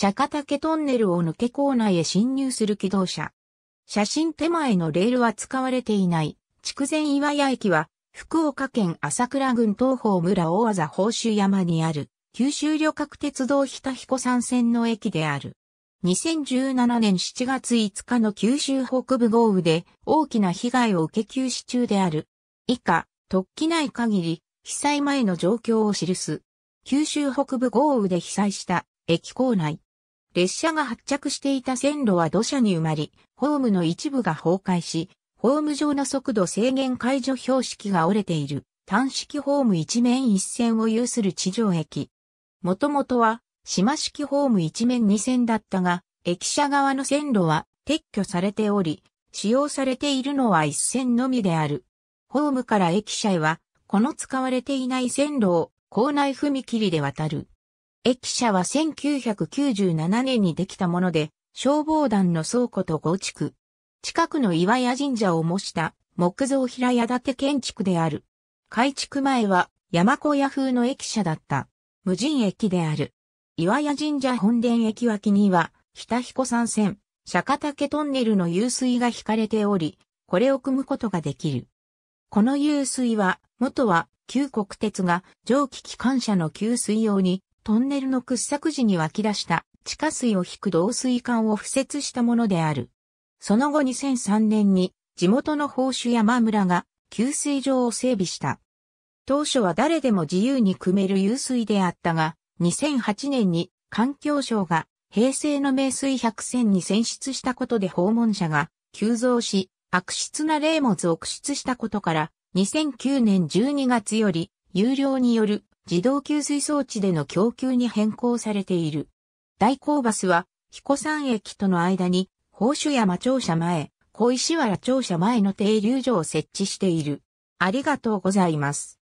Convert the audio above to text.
釈迦竹トンネルを抜け構内へ侵入する機動車。写真手前のレールは使われていない。筑前岩屋駅は、福岡県朝倉郡東方村大技宝酬山にある、九州旅客鉄道日田彦山線の駅である。2017年7月5日の九州北部豪雨で大きな被害を受け休止中である。以下、突起ない限り、被災前の状況を記す。九州北部豪雨で被災した駅構内。列車が発着していた線路は土砂に埋まり、ホームの一部が崩壊し、ホーム上の速度制限解除標識が折れている単式ホーム一面一線を有する地上駅。もともとは島式ホーム一面二線だったが、駅舎側の線路は撤去されており、使用されているのは一線のみである。ホームから駅舎へは、この使われていない線路を校内踏切で渡る。駅舎は1997年にできたもので、消防団の倉庫と合築。近くの岩屋神社を模した木造平屋建て建築である。改築前は山小屋風の駅舎だった。無人駅である。岩屋神社本殿駅脇には、北彦山線、釈迦岳トンネルの湧水が引かれており、これを組むことができる。この湧水は、元は、旧国鉄が蒸気機関車の給水用にトンネルの掘削時に湧き出した地下水を引く導水管を敷設したものである。その後2003年に地元の報酬山村が給水場を整備した。当初は誰でも自由に汲める湧水であったが、2008年に環境省が平成の名水百選に選出したことで訪問者が急増し、悪質な霊物を出したことから、2009年12月より有料による自動給水装置での供給に変更されている。大工バスは、彦山駅との間に、宝珠山庁舎前、小石原庁舎前の停留所を設置している。ありがとうございます。